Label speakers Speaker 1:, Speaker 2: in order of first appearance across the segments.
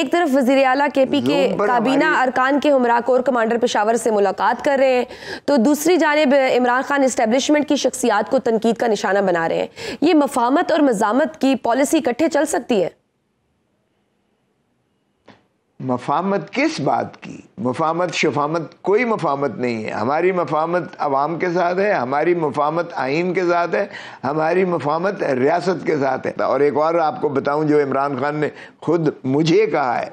Speaker 1: एक तरफ वजीर अला के पी के काबीना अरकान के हमरा कोर कमांडर पेशावर से मुलाकात कर रहे हैं तो दूसरी जानब इमरान खान इस्टेबलिशमेंट की शख्सियात को तनकीद का निशाना बना रहे हैं ये मफामत और मजामत की पॉलिसी इकट्ठे चल सकती है
Speaker 2: मफामत किस बात की मफामत शफामत कोई मफामत नहीं है हमारी मफामत आवाम के साथ है हमारी मफामत आइन के साथ है हमारी मफामत रियासत के साथ है और एक और आपको बताऊं जो इमरान खान ने खुद मुझे कहा है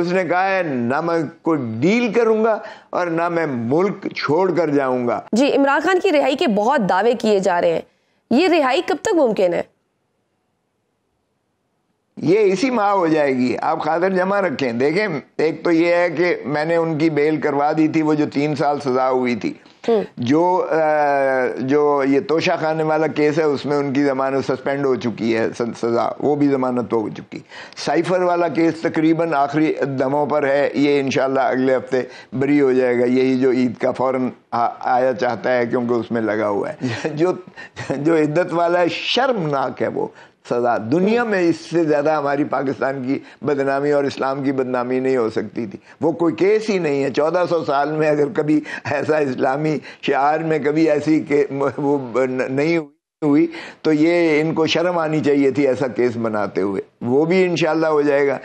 Speaker 2: उसने कहा है ना मैं कोई डील करूंगा और ना मैं मुल्क छोड़ कर जाऊंगा
Speaker 1: जी इमरान खान की रिहाई के बहुत दावे किए जा रहे हैं ये रिहाई कब तक मुमकिन है
Speaker 2: ये इसी माह हो जाएगी आप खातर जमा रखें देखें एक तो ये है कि मैंने उनकी बेल करवा दी थी वो जो तीन साल सजा हुई थी हम्म। जो जो ये तोशा खाने वाला केस है उसमें उनकी जमानत सस्पेंड हो चुकी है सजा वो भी जमानत हो चुकी साइफर वाला केस तकरीबन आखिरी दमों पर है ये इन अगले हफ्ते बरी हो जाएगा यही जो ईद का फ़ौरन आया चाहता है क्योंकि उसमें लगा हुआ है जो जो इद्दत वाला है शर्मनाक है वो सजा दुनिया में इससे ज़्यादा हमारी पाकिस्तान की बदनामी और इस्लाम की बदनामी नहीं हो सकती थी वो कोई केस ही नहीं है 1400 साल में अगर कभी ऐसा इस्लामी शार में कभी ऐसी के वो नहीं हुई तो ये इनको शर्म आनी चाहिए थी ऐसा केस बनाते हुए वो भी इन हो जाएगा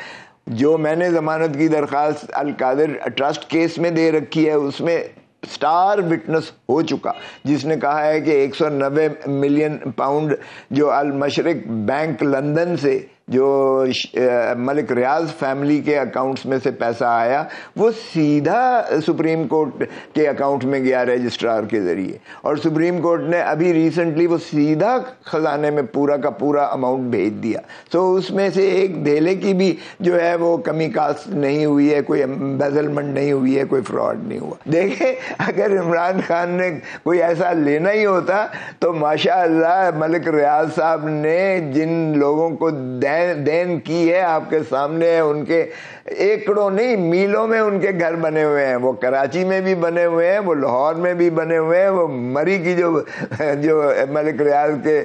Speaker 2: जो मैंने ज़मानत की दरख्वास्त अलकादिर ट्रस्ट केस में दे रखी है उसमें स्टार विटनेस हो चुका जिसने कहा है कि 190 मिलियन पाउंड जो अल मशरक बैंक लंदन से जो मलिक रियाज फैमिली के अकाउंट्स में से पैसा आया वो सीधा सुप्रीम कोर्ट के अकाउंट में गया रजिस्ट्रार के ज़रिए और सुप्रीम कोर्ट ने अभी रिसेंटली वो सीधा ख़जाने में पूरा का पूरा अमाउंट भेज दिया सो उसमें से एक धेले की भी जो है वो कमी कास्ट नहीं हुई है कोई एम्बेजलमेंट नहीं हुई है कोई फ्रॉड नहीं हुआ देखे अगर इमरान खान ने कोई ऐसा लेना ही होता तो माशा मलिक रियाज साहब ने जिन लोगों को दैन देन, देन की है आपके सामने है उनके एकड़ों नहीं मीलों में उनके घर बने हुए हैं वो कराची में भी बने हुए हैं वो लाहौर में भी बने हुए हैं वो मरी की जो जो मलिक रियाज के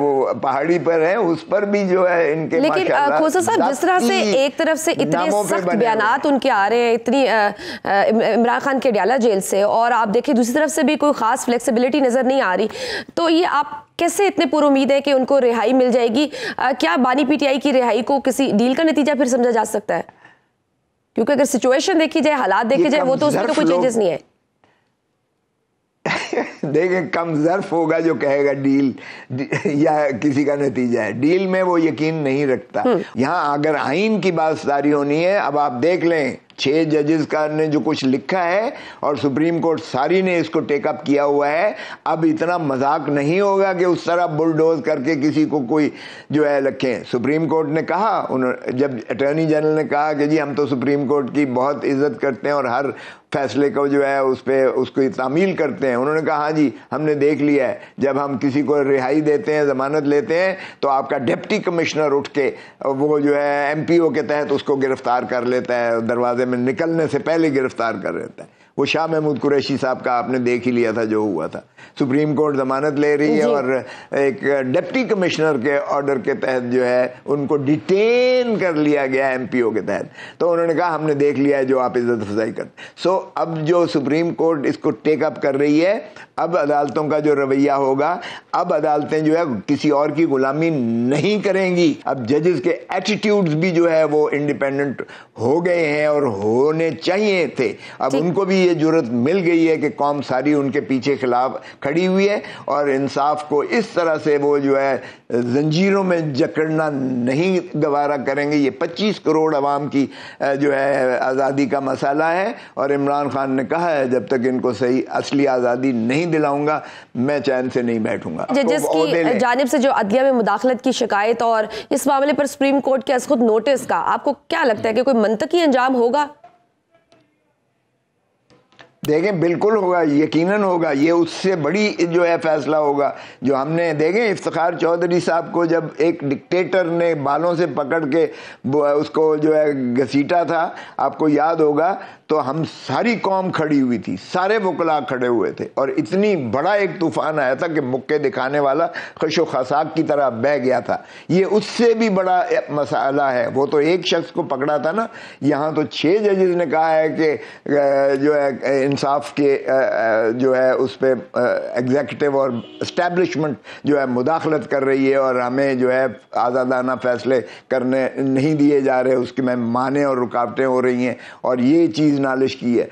Speaker 2: वो पहाड़ी पर है उस पर भी जो है इनके लेकिन खोसा साहब जिस तरह
Speaker 1: से एक तरफ से इतने सख्त बयान उनके आ रहे हैं इतनी इमरान खान के डियाला जेल से और आप देखिए दूसरी तरफ से भी कोई खास फ्लेक्सीबिलिटी नज़र नहीं आ रही तो ये आप कैसे इतने पूर्व उम्मीद है कि उनको रिहाई मिल जाएगी आ, क्या बानी पीटीआई की रिहाई को किसी डील का नतीजा फिर समझा जा सकता है क्योंकि अगर सिचुएशन देखी जाए हालात देखे जाए वो तो उसमें तो कोई चेंजेस नहीं है
Speaker 2: देखें कम जर्फ होगा जो कहेगा डील या किसी का नतीजा है डील में वो यकीन नहीं रखता हम्म। यहाँ अगर आइन की बात सारी होनी है अब आप देख लें छह जजेस का ने जो कुछ लिखा है और सुप्रीम कोर्ट सारी ने इसको टेकअप किया हुआ है अब इतना मजाक नहीं होगा कि उस तरह बुलडोज करके किसी को कोई जो है रखें सुप्रीम कोर्ट ने कहा उन्होंने जब अटॉर्नी जनरल ने कहा कि जी हम तो सुप्रीम कोर्ट की बहुत इज्जत करते हैं और हर फैसले को जो है उस पर उसको तामील करते हैं उन्होंने कहा हाँ जी हमने देख लिया है जब हम किसी को रिहाई देते हैं ज़मानत लेते हैं तो आपका डिप्टी कमिश्नर उठ के वो जो है एम के तहत उसको गिरफ्तार कर लेता है दरवाजे में निकलने से पहले गिरफ्तार कर लेता है वो शाह महमूद कुरैशी साहब का आपने देख ही लिया था जो हुआ था सुप्रीम कोर्ट जमानत ले रही है और एक डिप्टी कमिश्नर के ऑर्डर के तहत जो है उनको डिटेन कर लिया गया एम के तहत तो उन्होंने कहा हमने देख लिया है जो आप इज्जत अफजाई करते सो अब जो सुप्रीम कोर्ट इसको टेकअप कर रही है अब अदालतों का जो रवैया होगा अब अदालतें जो है किसी और की गुलामी नहीं करेंगी अब जजेस के एटीट्यूड्स भी जो है वो इंडिपेंडेंट हो गए हैं और होने चाहिए थे अब उनको भी ये जरूरत मिल गई है कि कौम सारी उनके पीछे खिलाफ खड़ी हुई है और इंसाफ को इस तरह से वो जो है जंजीरों में जकड़ना नहीं गवारा करेंगे ये 25 करोड़ आवाम की जो है आज़ादी का मसाला है और इमरान खान ने कहा है जब तक इनको सही असली आज़ादी नहीं दिलाऊंगा मैं चैन से नहीं बैठूंगा अच्छा, तो जानब
Speaker 1: से जो अदलिया में मुदाखलत की शिकायत और इस मामले पर सुप्रीम कोर्ट के खुद नोटिस का आपको क्या लगता है कि कोई मनतकी अंजाम होगा
Speaker 2: देखें बिल्कुल होगा यकीनन होगा ये उससे बड़ी जो है फैसला होगा जो हमने देखें इफ्तार चौधरी साहब को जब एक डिक्टेटर ने बालों से पकड़ के उसको जो है घसीटा था आपको याद होगा तो हम सारी कौम खड़ी हुई थी सारे वकला खड़े हुए थे और इतनी बड़ा एक तूफान आया था कि मुक्के दिखाने वाला खशो खसाक की तरह बह गया था ये उससे भी बड़ा मसाला है वो तो एक शख्स को पकड़ा था ना यहाँ तो छः जजेज ने कहा है कि जो है इंसाफ के जो है उस पर एग्जेक्टिव और इस्टेबलिशमेंट जो है मुदाखलत कर रही है और हमें जो है आज़ादाना फैसले करने नहीं दिए जा रहे उसके में माने और रुकावटें हो रही हैं और ये चीज़ चीज़ नॉलेज की है